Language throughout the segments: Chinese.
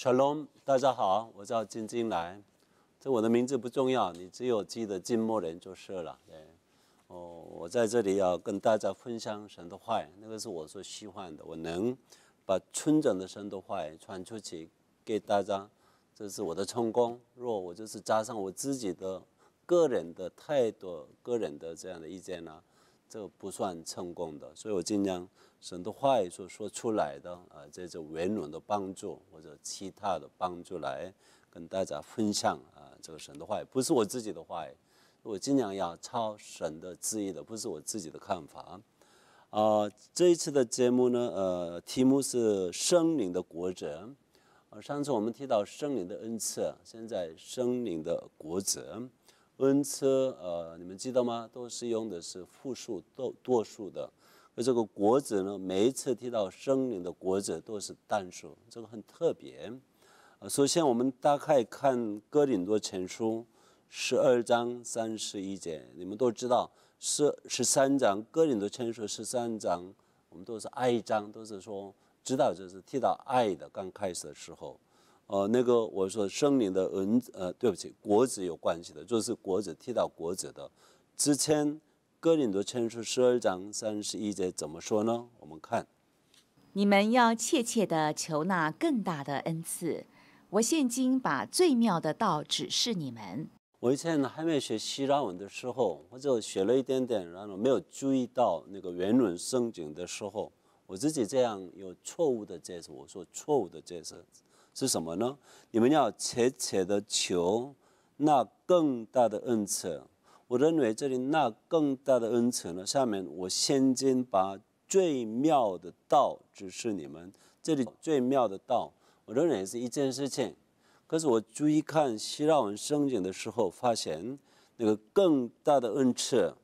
全龙，大家好，我叫金金来。这我的名字不重要，你只有记得金默人就是了。对，哦，我在这里要跟大家分享神的话，那个是我所喜欢的。我能把村长的神的话传出去给大家，这是我的成功。若我就是加上我自己的个人的态度、个人的这样的意见呢？这个不算成功的，所以我尽量神的话语所说出来的啊，这种圆融的帮助或者其他的帮助来跟大家分享啊，这个神的话语不是我自己的话，语，我尽量要超神的旨意的，不是我自己的看法。啊，这一次的节目呢，呃，题目是“生灵的国者。啊，上次我们提到生灵的恩赐，现在生灵的国者。温车，呃，你们记得吗？都是用的是复数多多数的。那这个国子呢，每一次提到生灵的国子都是单数，这个很特别。首先我们大概看哥林多前书十二章三十一节，你们都知道，十十三章哥林多前书十三章，我们都是爱章，都是说知道就是提到爱的，刚开始的时候。呃，那个我说生灵的恩，呃，对不起，国子有关系的，就是国子提到国子的。之前哥林多前书十二章三十一节怎么说呢？我们看，你们要切切的求那更大的恩赐。我现今把最妙的道指示你们。我以前还没学希腊文的时候，我就学了一点点，然后没有注意到那个原文圣经的时候，我自己这样有错误的解释。我说错误的解释。是什么呢？你们要切切的求那更大的恩赐。我认为这里那更大的恩赐呢？下面我现今把最妙的道指示你们。这里最妙的道，我认为是一件事情。可是我注意看希腊文圣经的时候，发现那个更大的恩赐，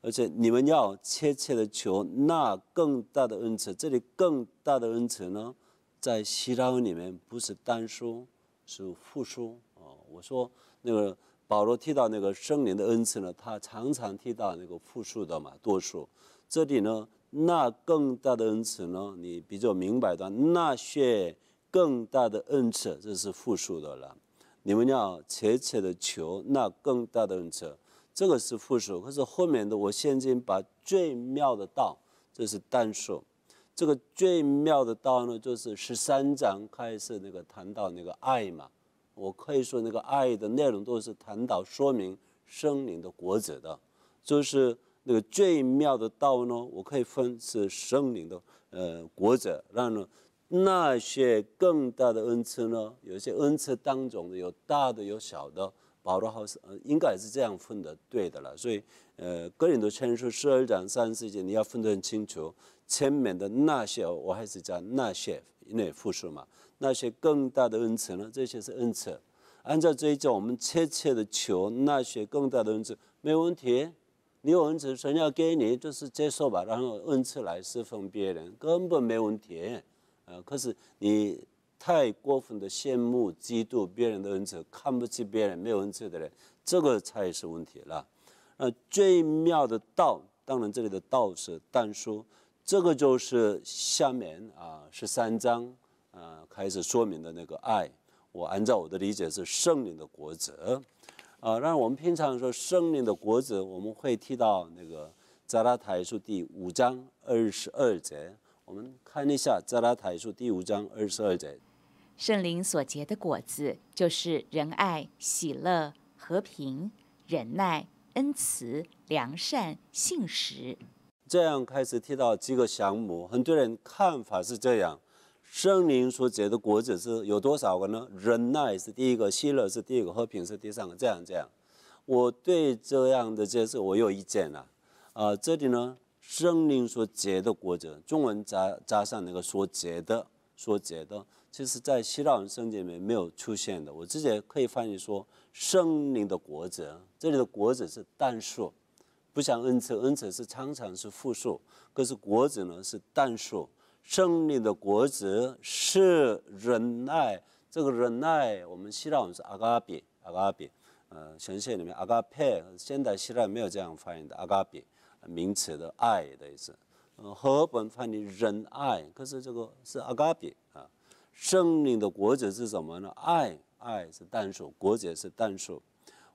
而且你们要切切的求那更大的恩赐。这里更大的恩赐呢？在希腊文里面不是单数，是复数啊！我说那个保罗提到那个圣灵的恩赐呢，他常常提到那个复数的嘛，多数。这里呢，那更大的恩赐呢，你比较明白的，那些更大的恩赐这是复数的了。你们要切切的求那更大的恩赐，这个是复数。可是后面的，我现今把最妙的道，这是单数。这个最妙的道呢，就是十三章开始那个谈到那个爱嘛。我可以说那个爱的内容都是谈到说明生灵的果子的，就是那个最妙的道呢。我可以分是生灵的呃果子，然后那些更大的恩赐呢，有些恩赐当中的有大的有小的，保罗好像应该是这样分的，对的了。所以呃，个人的签书十二章三四节你要分得很清楚。前面的那些，我还是叫那些，因为复数嘛。那些更大的恩赐呢？这些是恩赐。按照这一种，我们切切的求那些更大的恩赐，没问题。你有恩赐神要给你，就是接受吧，然后恩赐来侍奉别人，根本没问题。呃，可是你太过分的羡慕、嫉妒别人的恩赐，看不起别人没有恩赐的人，这个才是问题了。啊，最妙的道，当然这里的道是但说。这个就是下面啊，十三章啊开始说明的那个爱。我按照我的理解是圣灵的果子，啊，那我们平常说圣灵的果子，我们会提到那个加拉太书第五章二十二节。我们看一下加拉太书第五章二十二节：圣灵所结的果子，就是仁爱、喜乐、和平、忍耐、恩慈、良善、信实。这样开始提到几个项目，很多人看法是这样：圣灵所结的果子是有多少个呢？忍耐是第一个，喜乐是第一个，和平是第三个。这样这样，我对这样的解释我有意见了。啊，这里呢，圣灵所结的果子，中文加加上那个所结的，所结的，其实在希腊文圣经里面没有出现的。我直接可以翻译说圣灵的果子，这里的果子是单数。不像恩赐，恩赐是常常是复数，可是国子呢是单数。胜利的国子是仁爱，这个仁爱，我们希腊文是阿嘎比，阿嘎比，呃，神献里面阿嘎佩，现代希腊没有这样发音的阿嘎比，名词的爱的意思。呃，和本翻译仁爱，可是这个是阿嘎比啊。胜利的国子是什么呢？爱，爱是单数，国子是单数。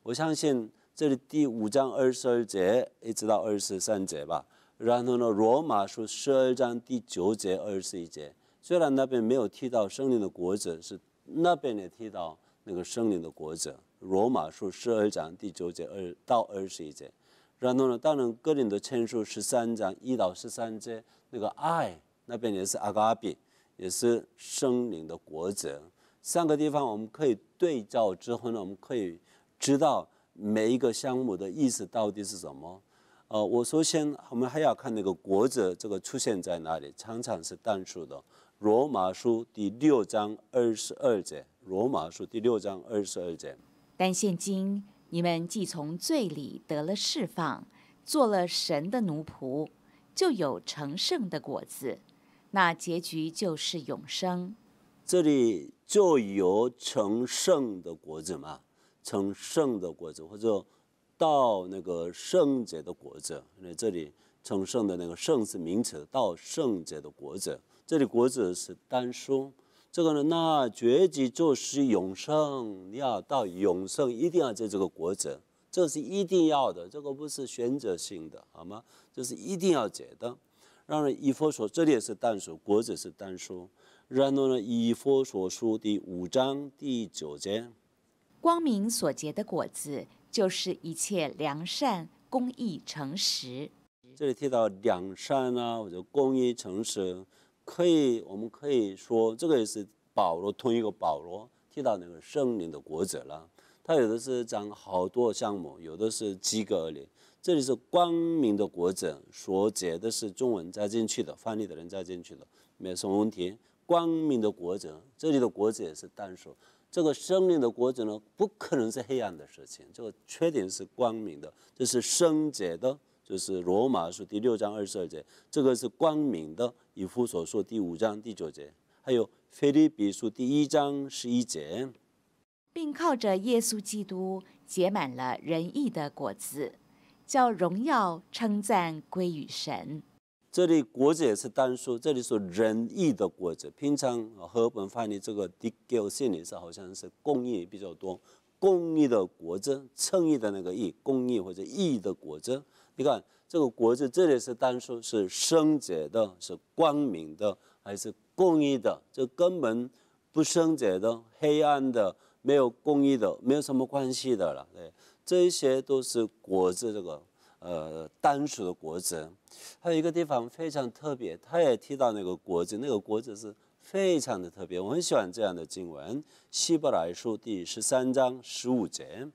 我相信。这里第五章二十二节一直到二十三节吧，然后呢，《罗马书》十二章第九节二十一节，虽然那边没有提到圣灵的国者，是那边也提到那个圣灵的国者，《罗马书》十二章第九节二到二十一节，然后呢，《当然个人的签书》十三章一到十三节，那个爱那边也是阿嘎比，也是圣灵的国者，三个地方我们可以对照之后呢，我们可以知道。每一个项目的意思到底是什么？呃，我首先我们还要看那个果子，这个出现在哪里？常常是单数的，《罗马书》第六章二十二节，《罗马书》第六章二十二节。但现今你们既从罪里得了释放，做了神的奴仆，就有成圣的果子，那结局就是永生。这里就有成圣的果子吗？称圣的国者，或者到那个圣者的国者，那这里称圣的那个圣是名词，到圣者的国者，这里国者是单数。这个呢，那绝技就是永生，你要到永生，一定要在这个国者，这是一定要的，这个不是选择性的，好吗？这是一定要解的。然人以佛所，这里也是单数，国者是单数。然后呢，以佛所书第五章第九节。光明所结的果子，就是一切良善、公义、诚实。这里提到良善啊，或者公义、诚实，可以我们可以说，这个也是保罗同一个保罗提到那个圣灵的果子了。他有的是讲好多项目，有的是几个而已。这里是光明的果子，所结的是中文加进去的，翻译的人加进去的，没有什么问题。光明的果子，这里的果子也是单数。这个生命的果子呢，不可能是黑暗的事情。这个缺点是光明的，这是圣洁的，就是罗马书第六章二十二节。这个是光明的，以弗所说第五章第九节，还有菲律比书第一章十一节，并靠着耶稣基督结满了仁义的果子，叫荣耀称赞归于神。这里国字也是单数，这里是仁义的国字。平常和本翻译这个第九 n 也是，好像是公义比较多，公义的国字，称义的那个义，公义或者义的国字。你看这个国字，这里是单数，是生者的，是光明的，还是公义的？这根本不生者的，黑暗的，没有公义的，没有什么关系的了。对，这些都是国字这个。呃，单数的果子，还有一个地方非常特别，他也提到那个果子，那个果子是非常的特别，我很喜欢这样的经文，《希伯来书》第十三章十五节：“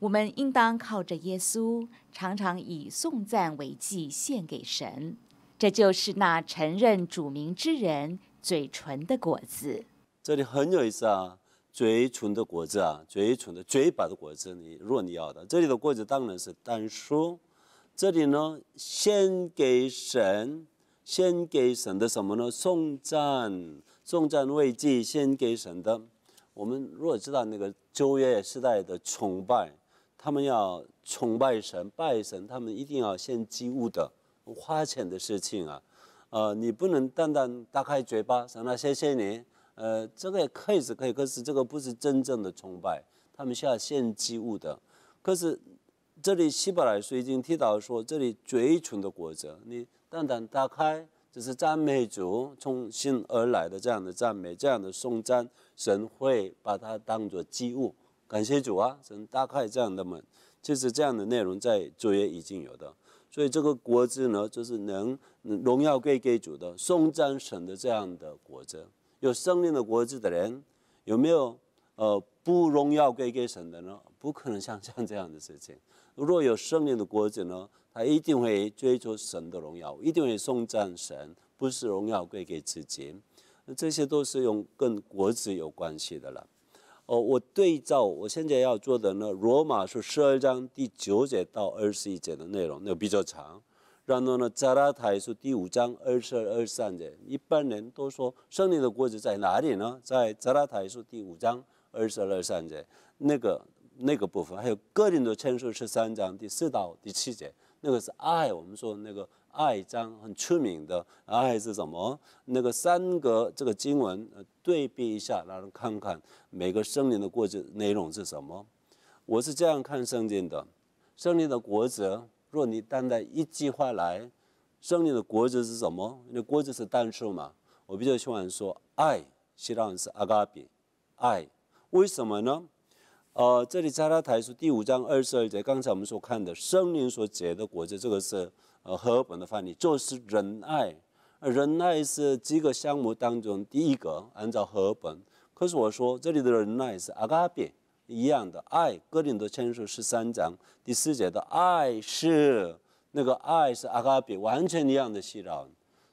我们应当靠着耶稣，常常以颂赞为祭献给神，这就是那承认主名之人嘴唇的果子。”这里很有意思啊，嘴唇的果子啊，嘴唇的嘴巴的果子，你若你要的，这里的果子当然是单数。这里呢，先给神，先给神的什么呢？送赞，送赞慰藉，先给神的。我们如果知道那个周约时代的崇拜，他们要崇拜神，拜神，他们一定要献祭物的，花钱的事情啊。呃，你不能单单打开嘴巴，神啊，谢谢你。呃，这个也可以是，可以可是这个不是真正的崇拜，他们需要献祭物的，可是。这里《希伯来书》已经提到说，这里最纯的国者，你单单打开，这是赞美主从心而来的这样的赞美，这样的颂赞神会把它当作祭物，感谢主啊！神打开这样的门，其实这样的内容在主也已经有的，所以这个国字呢，就是能荣耀归给主的颂赞神的这样的国字，有生命的国字的人，有没有呃不荣耀归给神的呢？不可能像像这样的事情。如果有圣灵的国子呢，他一定会追求神的荣耀，一定会颂赞神，不是荣耀归给自己。那这些都是用跟国子有关系的了。哦，我对照我现在要做的呢，罗马书十二章第九节到二十一节的内容，那比较长。然后呢，加拉太书第五章二十二三节，一般人都说圣灵的国子在哪里呢？在加拉太书第五章二十二三节那个。那个部分还有个人的签署十三章第四到第七节，那个是爱。我们说那个爱章很出名的爱是什么？那个三个这个经文对比一下，让人看看每个圣灵的过字内容是什么。我是这样看圣经的：圣灵的国字，若你单单一句话来，圣灵的国字是什么？那国子是单数嘛？我比较喜欢说爱，希望是阿嘎比，爱。为什么呢？呃，这里加拉台书第五章二十二节，刚才我们所看的圣灵所结的果子，这个是呃和本的翻译，就是仁爱。仁爱是几个项目当中第一个，按照和本。可是我说这里的仁爱是阿卡比一样的爱。哥林多前书十三章第四节的爱是那个爱是阿卡比，完全一样的希腊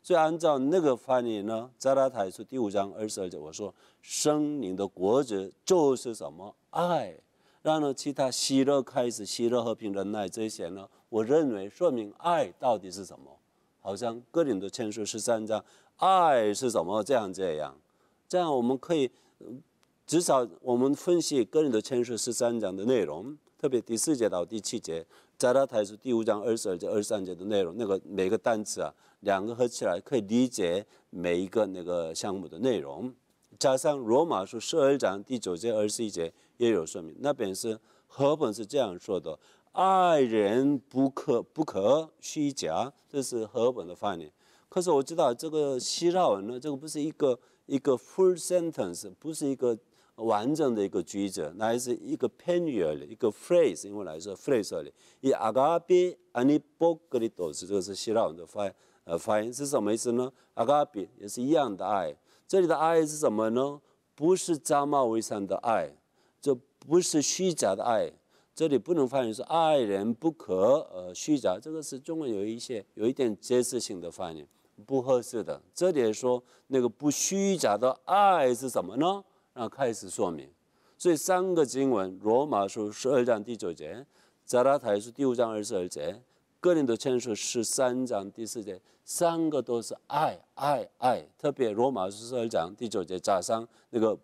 所以按照那个翻译呢，加拉台书第五章二十二节，我说圣灵的果子就是什么？爱，然后其他喜乐开始，喜乐和平忍耐这些呢？我认为说明爱到底是什么？好像个人的签署十三章，爱是什么这样这样？这样我们可以至少我们分析个人的签署十三章的内容，特别第四节到第七节，加拉台书第五章二十二节二十三节的内容，那个每个单词啊，两个合起来可以理解每一个那个项目的内容，加上罗马书十二章第九节二十一节。也有说明，那边是和本是这样说的：“爱人不可不可虚假”，这是和本的翻译。可是我知道这个希腊文呢，这个不是一个一个 full sentence，不是一个完整的一个句子，那是一个 p e 偏语的一个 phrase。英文来说，phrase 里，以 agapi anipogritos，这个是希腊文的翻呃发音是什么意思呢？agapi 也是一样的爱，这里的爱是什么呢？不是假冒伪上的爱。这不是虚假的爱，这里不能翻译是爱人不可呃虚假，这个是中国有一些有一点解释性的翻译，不合适的。这里说那个不虚假的爱是什么呢？那开始说明，所以三个经文：罗马书十二章第九节，加拉太书第五章二十二节，哥林多前书十三章第四节，三个都是爱，爱，爱。特别罗马书十二章第九节加上那个。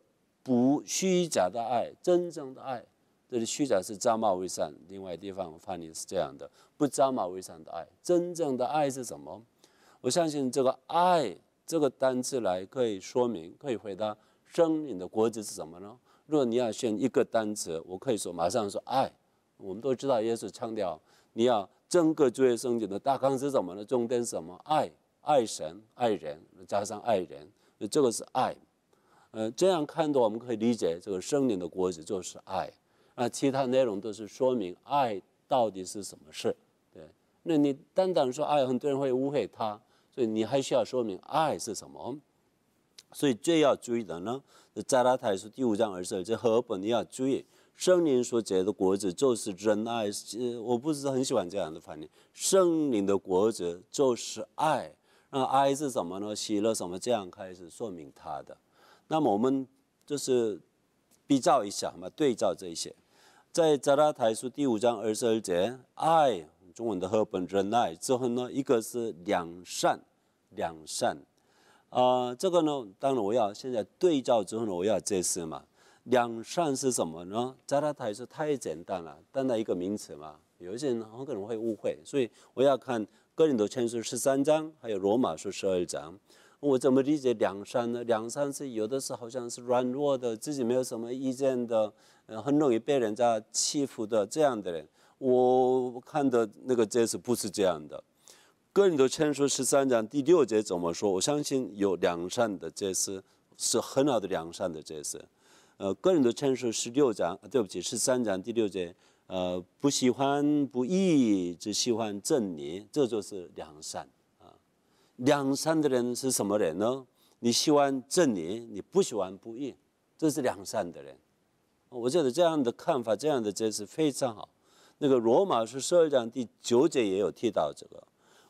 不虚假的爱，真正的爱，这里虚假是扎马为善。另外地方我发你是这样的，不扎马为善的爱，真正的爱是什么？我相信这个“爱”这个单词来可以说明，可以回答生命的国籍是什么呢？如果你要选一个单词，我可以说马上说爱。我们都知道耶稣强调，你要整个作业生经的大纲是什么？呢，重点是什么？爱，爱神，爱人，加上爱人，这个是爱。呃，这样看的话，我们可以理解这个圣灵的国子就是爱，那其他内容都是说明爱到底是什么事。对，那你单单说爱，很多人会误会他，所以你还需要说明爱是什么。所以最要注意的呢，在拉太书第五章二十二节，何本你要注意，圣灵所结的果子就是仁爱。我不是很喜欢这样的翻译，圣灵的果子就是爱，那爱是什么呢？喜乐什么这样开始说明他的？那么我们就是比照一下嘛，对照这一些，在加拉台书第五章二十二节，爱，中文的和本仁爱之后呢，一个是两善，两善，啊，这个呢，当然我要现在对照之后呢，我要解释嘛，两善是什么呢？加拉台书太简单了，单单一个名词嘛，有一些人很可能会误会，所以我要看哥林多前书十三章，还有罗马书十二章。我怎么理解两善呢？两善是有的时候好像是软弱的，自己没有什么意见的，嗯，很容易被人家欺负的这样的人。我看的那个这次不是这样的。个人的劝说十三章第六节怎么说？我相信有良善的这次是很好的良善的这次。呃，个人的劝说十六章，对不起，十三章第六节，呃，不喜欢不义，只喜欢正理，这就是良善。梁善的人是什么人呢？你喜欢正义，你不喜欢不义，这是梁善的人。我觉得这样的看法，这样的解释非常好。那个罗马书十二章第九节也有提到这个：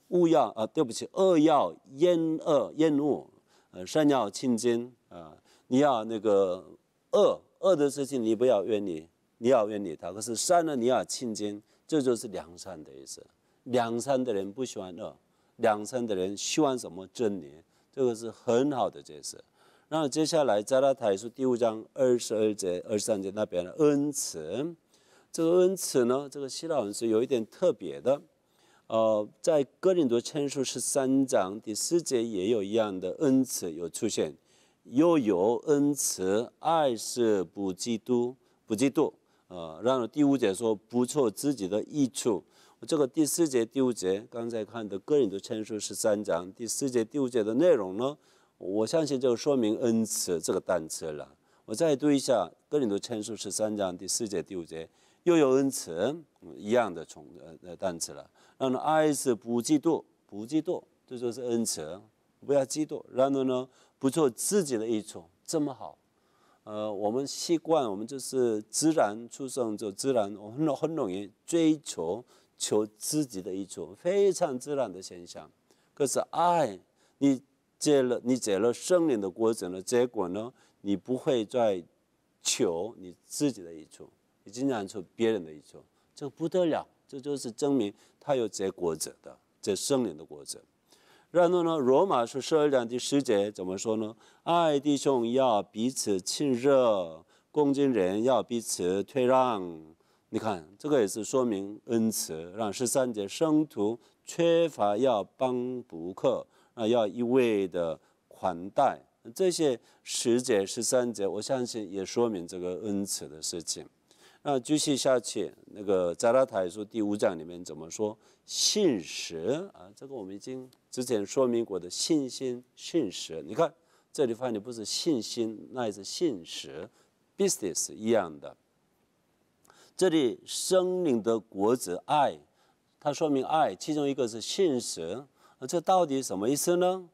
勿要啊，对不起，恶要厌恶厌恶，呃，善要亲近啊。你要那个恶恶的事情，你不要怨你，你要怨你他。可是善呢，你要亲近，这就是良善的意思。良善的人不喜欢恶。两三的人喜欢什么真理，这个是很好的解释。那接下来在那台书第五章二十二节二十三节那边的恩慈，这个恩慈呢，这个希腊文是有一点特别的。呃，在哥林多前书十三章第四节也有一样的恩慈有出现，又有恩慈爱是不嫉妒，不嫉妒呃，然后第五节说不错自己的益处。这个第四节、第五节，刚才看的个人的签署是三章。第四节、第五节的内容呢，我相信就说明恩慈这个单词了。我再读一下个人的签署十三章第四节、第五节，又有恩慈一样的重呃单词了。然后爱是不嫉妒，不嫉妒，这就是恩慈，不要嫉妒。然后呢，不做自己的一种这么好。呃，我们习惯我们就是自然出生就自然，我们很容易追求。求自己的一种非常自然的现象，可是爱，你接了你接了生灵的过程呢？结果呢，你不会再求你自己的一处，你经常求别人的益处，这不得了，这就是证明他有结果子的，这生灵的过程。然后呢，罗马书十二章第十节怎么说呢？爱弟兄要彼此亲热，恭敬人要彼此退让。你看，这个也是说明恩慈，让十三节生徒缺乏要帮补课，啊，要一味的款待这些十节十三节，我相信也说明这个恩慈的事情。那继续下去，那个《加拉泰书》第五章里面怎么说？信实啊，这个我们已经之前说明过的信心信实。你看这里翻译不是信心，那也是信实，business 一样的。这里生灵的国子爱，它说明爱，其中一个是信实，这到底什么意思呢？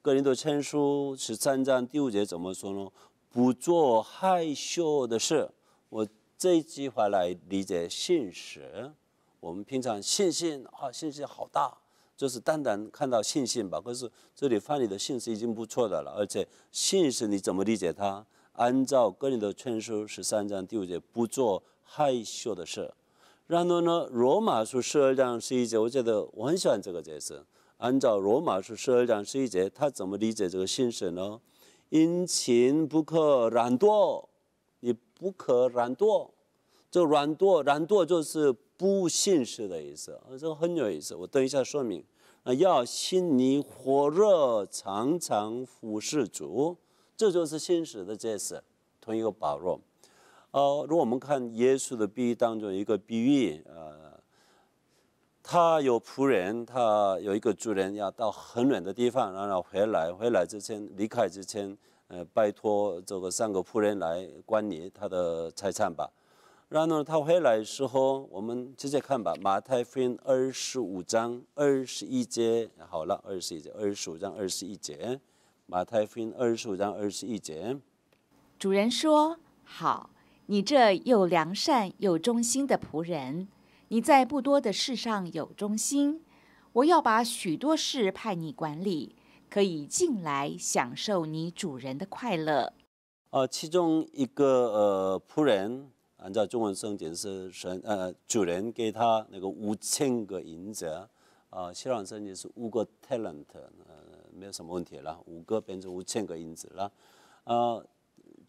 个林多签书十三章第五节怎么说呢？不做害羞的事。我这一句话来理解信实。我们平常信心啊，信心好大，就是单单看到信心，吧。可是这里翻译的信实已经不错的了。而且信实你怎么理解它？按照个人的劝书十三章第五节，不做。害羞的是，然后呢？罗马书十二章十一节，我觉得我很喜欢这个解释。按照罗马书十二章十一节，他怎么理解这个信实呢？殷勤不可懒惰，你不可懒惰。这懒惰，懒惰就是不信实的意思。这个很有意思，我等一下说明。要心里火热，常常服侍主，这就是信实的解释，同一个保罗。哦，如果我们看耶稣的比喻当中一个比喻，呃，他有仆人，他有一个主人要到很远的地方，然后回来，回来之前离开之前，呃，拜托这个三个仆人来管理他的财产吧。然后呢，他回来的时候，我们直接看吧。马太福音二十五章二十一节，好了，二十一节，二十五章二十一节。马太福音二十五章二十一节，主人说：“好。”你这又良善又忠心的仆人，你在不多的事上有忠心，我要把许多事派你管理，可以进来享受你主人的快乐。呃，其中一个呃仆人，按照中文圣经是神呃主人给他那个五千个银子啊，希伯来圣经是五个 talent，呃，没有什么问题了，五个变成五千个银子了，呃。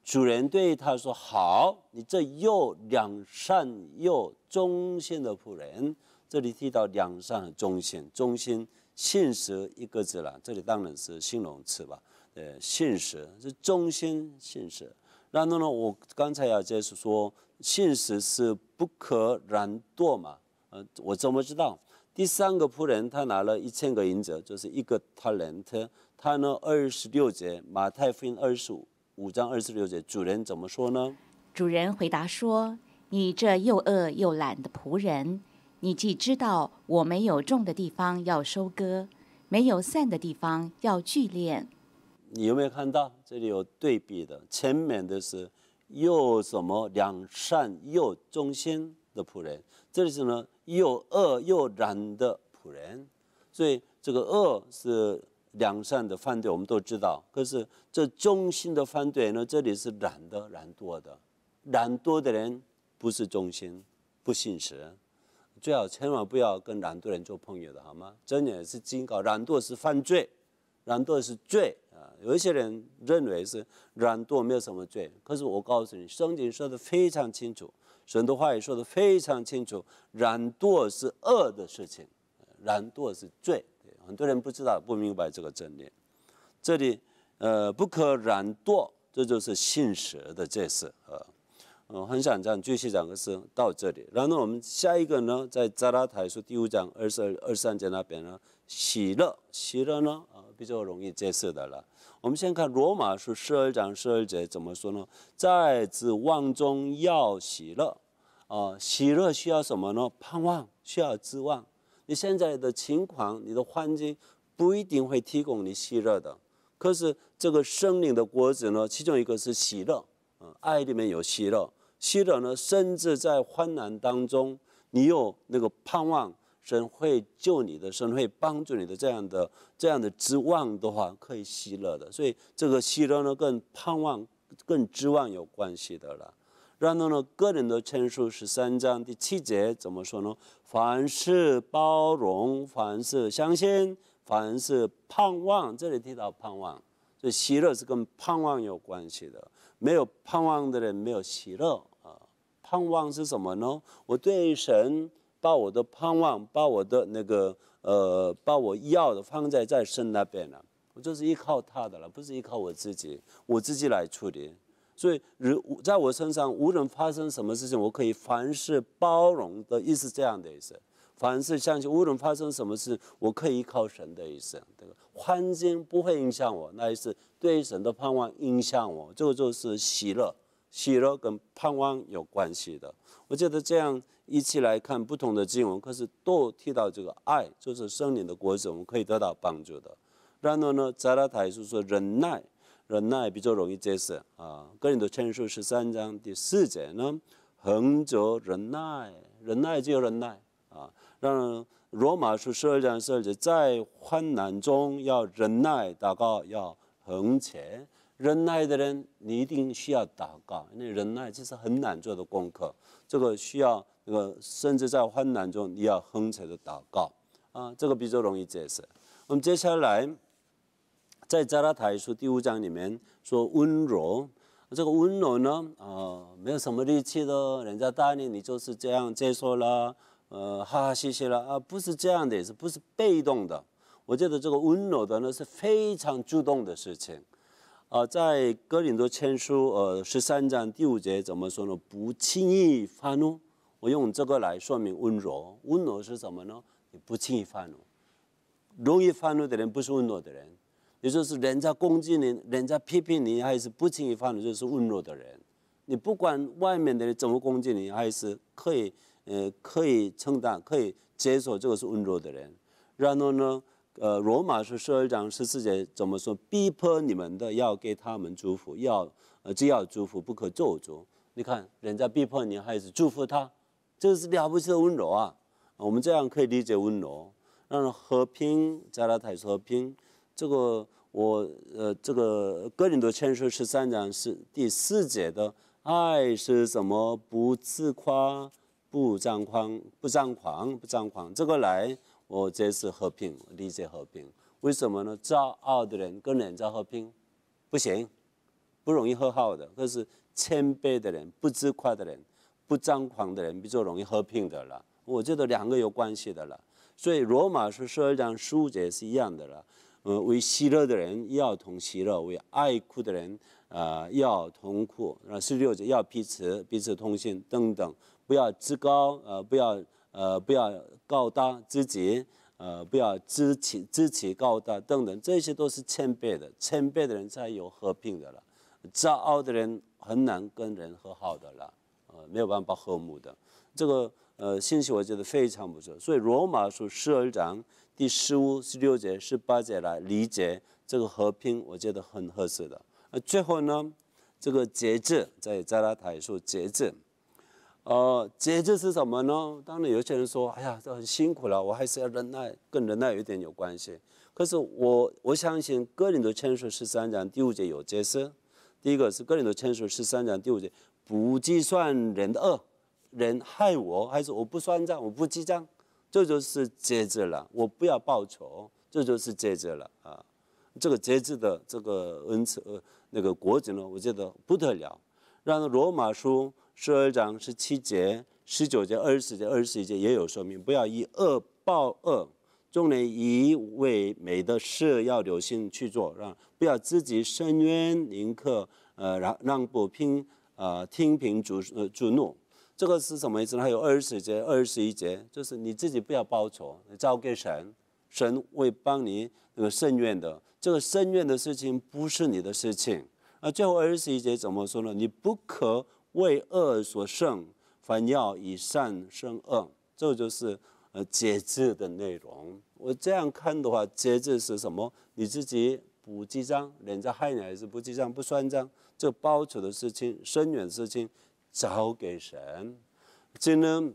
主人对他说：“好，你这又两善又忠心的仆人，这里提到两善和忠心，忠心信实一个字了，这里当然是形容词吧？呃，信实是忠心信实。然后呢，我刚才要解释说，信实是不可懒惰嘛。呃，我怎么知道？第三个仆人他拿了一千个银子，就是一个 talent，他呢，二十六节，马太福音二十五。”五章二十六节，主人怎么说呢？主人回答说：“你这又饿又懒的仆人，你既知道我没有种的地方要收割，没有散的地方要聚敛。”你有没有看到？这里有对比的，前面的是又什么两善又忠心的仆人，这里是呢又饿又懒的仆人。所以这个饿是。两善的犯罪我们都知道，可是这忠心的犯罪呢？这里是懒的、懒惰的，懒惰的人不是忠心，不信神，最好千万不要跟懒惰人做朋友的好吗？真的是警告，懒惰是犯罪，懒惰是罪啊！有一些人认为是懒惰没有什么罪，可是我告诉你，圣经说的非常清楚，神的话也说的非常清楚，懒惰是恶的事情，懒惰是罪。很多人不知道不明白这个真理，这里，呃，不可懒惰，这就是信实的解释呃，我很想讲继续讲个事，到这里。然后我们下一个呢，在扎拉台书第五章二十二二三节那边呢，喜乐，喜乐呢，啊，比较容易解释的了。我们先看罗马书十二章十二节怎么说呢？在指望中要喜乐，啊，喜乐需要什么呢？盼望需要指望。你现在的情况，你的环境不一定会提供你喜乐的。可是这个生灵的果子呢，其中一个是喜乐，嗯，爱里面有喜乐。喜乐呢，甚至在患难当中，你有那个盼望神会救你的，神会帮助你的这样的这样的指望的话，可以喜乐的。所以这个喜乐呢，跟盼望、跟指望有关系的了。然后呢，个人的陈述十三章第七节怎么说呢？凡是包容，凡是相信，凡是盼望，这里提到盼望，所以喜乐是跟盼望有关系的。没有盼望的人，没有喜乐啊。盼望是什么呢？我对神把我的盼望，把我的那个呃，把我要的放在在神那边了，我就是依靠他的了，不是依靠我自己，我自己来处理。所以如在我身上，无论发生什么事情，我可以凡事包容的意思，这样的意思。凡事相信，无论发生什么事，我可以依靠神的意思。这个环境不会影响我，那也是对神的盼望影响我。这个就是喜乐，喜乐跟盼望有关系的。我觉得这样一起来看不同的经文，可是都提到这个爱，就是圣灵的果子，我们可以得到帮助的。然后呢，在他台书说忍耐。忍耐比较容易解释啊，个人的劝述十三章第四节呢，恒着忍耐，忍耐就要忍耐啊。让罗马书十二章十二节，在患难中要忍耐，祷告要恒切。忍耐的人，你一定需要祷告，因为忍耐就是很难做的功课，这个需要这个，甚至在患难中你要恒切的祷告啊，这个比较容易解释。我们接下来。在加拉台书第五章里面说温柔，这个温柔呢，呃，没有什么力气的，人家答应你就是这样接受了，呃，哈哈嘻嘻了啊，不是这样的，也是不是被动的。我觉得这个温柔的呢是非常主动的事情。啊，在哥林多前书呃十三章第五节怎么说呢？不轻易发怒。我用这个来说明温柔。温柔是什么呢？不轻易发怒。容易发怒的人不是温柔的人。也就是人家攻击你，人家批评你，还是不轻易放的，就是温柔的人。你不管外面的人怎么攻击你，还是可以，呃，可以承担，可以接受，这个是温柔的人。然后呢，呃，罗马是十二章十四节怎么说？逼迫你们的，要给他们祝福，要呃，只要祝福，不可咒诅。你看，人家逼迫你，还是祝福他，这是了不起的温柔啊！我们这样可以理解温柔。人和平，加那台和平。这个我呃，这个个人的劝说十三章是第四节的爱是怎么不自夸、不张狂、不张狂、不张狂。这个来，我这是和平理解和平。为什么呢？骄傲的人跟人家和平，不行，不容易和好的。可是谦卑的人、不自夸的人、不张狂的人，比较容易和平的了。我觉得两个有关系的了。所以罗马书十二章书节是一样的了。嗯，为喜乐的人要同喜乐，为爱哭的人啊要同哭，然后十六则要彼此彼此同心等等，不要自高呃，不要呃不要高大自己，呃，不要自欺自己高大等等，这些都是谦卑的，谦卑的人才有和平的了。骄傲的人很难跟人和好的了，呃没有办法和睦的。这个呃信息我觉得非常不错，所以罗马书十二章。第十五、十六节、十八节来理解这个和平，我觉得很合适的。那最后呢，这个节制在在那台说节制，呃，节制是什么呢？当然有些人说，哎呀，这很辛苦了，我还是要忍耐，跟忍耐有一点有关系。可是我我相信个人的签署十三章第五节有解释，第一个是个人的签署十三章第五节，不计算人的恶，人害我还是我不算账，我不记账。这就是节制了，我不要报仇，这就是节制了啊！这个节制的这个恩赐，呃那个果子呢，我觉得不得了。让罗马书十二章十七节、十九节、二十节、二十四节也有说明，不要以恶报恶，众人以为美的事要留心去做，让不要自己伸冤，宁可呃让让不平呃，听凭主呃主怒。这个是什么意思呢？还有二十节、二十一节，就是你自己不要报仇，你交给神，神会帮你那个圣愿的。这个圣愿的事情不是你的事情。那最后二十一节怎么说呢？你不可为恶所胜，反要以善胜恶。这就是呃节制的内容。我这样看的话，节制是什么？你自己不记账，人家害你还是不记账、不算账。这报仇的事情、深远的事情。交给神，这呢，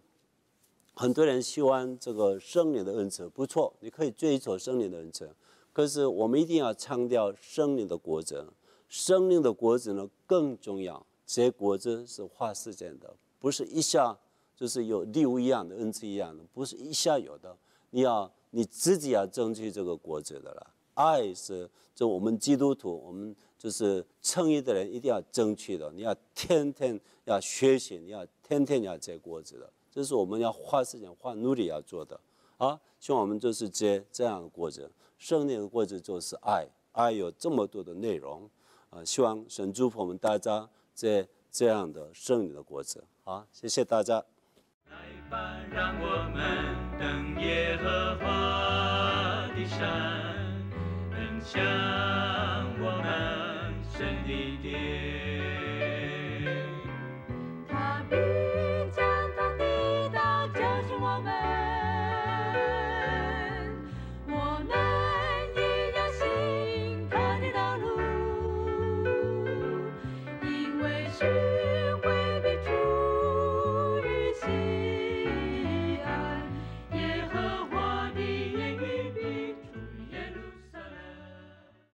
很多人喜欢这个圣灵的恩赐，不错，你可以追求圣灵的恩赐，可是我们一定要强调圣灵的果子。圣灵的果子呢，更重要，这果子是花时间的，不是一下就是有礼物一样的恩赐一样的，不是一下有的，你要你自己要争取这个果子的了。爱是，就我们基督徒，我们。就是诚意的人一定要争取的，你要天天要学习，你要天天要摘果子的，这是我们要花时间、花努力要做的。啊，希望我们就是接这样的果子，胜利的果子就是爱，爱有这么多的内容。啊，希望神祝福我们大家接这样的胜利的果子。好，谢谢大家。来吧，让我们的山，真的。